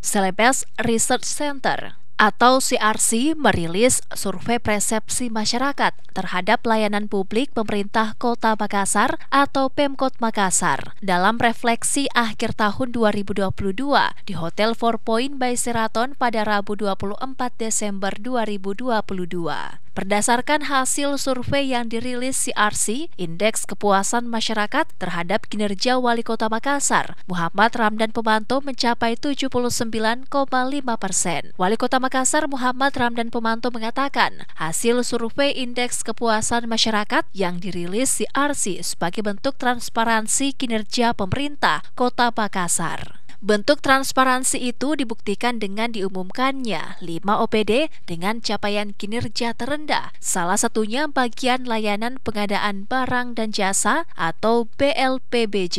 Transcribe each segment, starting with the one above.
Celebes Research Center atau CRC merilis survei persepsi masyarakat terhadap layanan publik pemerintah Kota Makassar atau Pemkot Makassar dalam refleksi akhir tahun 2022 di Hotel Four Point by Seraton pada Rabu 24 Desember 2022. Berdasarkan hasil survei yang dirilis CRC, Indeks Kepuasan Masyarakat terhadap Kinerja Wali Kota Makassar, Muhammad Ramdan Pemanto mencapai 79,5 persen. Wali Kota Makassar Muhammad Ramdan Pemanto mengatakan, hasil survei Indeks Kepuasan Masyarakat yang dirilis CRC sebagai bentuk transparansi kinerja pemerintah Kota Makassar. Bentuk transparansi itu dibuktikan dengan diumumkannya 5 OPD dengan capaian kinerja terendah, salah satunya bagian layanan pengadaan barang dan jasa atau BLPBJ.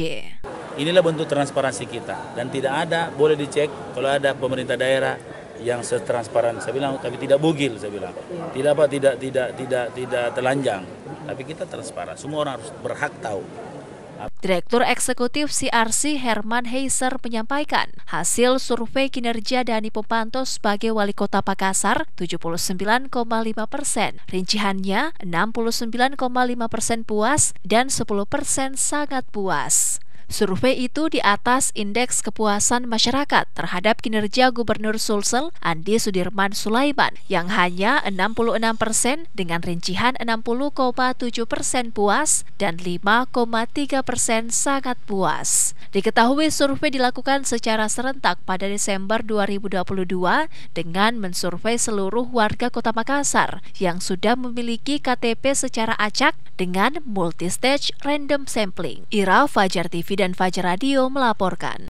Inilah bentuk transparansi kita dan tidak ada boleh dicek kalau ada pemerintah daerah yang setransparan. Saya bilang kami tidak bugil, saya bilang. Tidak apa tidak tidak tidak tidak telanjang, tapi kita transparan. Semua orang harus berhak tahu Direktur Eksekutif CRC Herman Heiser menyampaikan, hasil survei kinerja Dani Pompanto sebagai Wali Kota Makassar 79,5 persen. Rinciannya 69,5 persen puas dan 10 persen sangat puas. Survei itu di atas indeks kepuasan masyarakat terhadap kinerja Gubernur Sulsel Andi Sudirman Sulaiman yang hanya 66 persen dengan rincian 60,7 persen puas dan 5,3 persen sangat puas. Diketahui survei dilakukan secara serentak pada Desember 2022 dengan mensurvei seluruh warga Kota Makassar yang sudah memiliki KTP secara acak dengan multistage random sampling. Ira Fajar TV dan Fajar Radio melaporkan.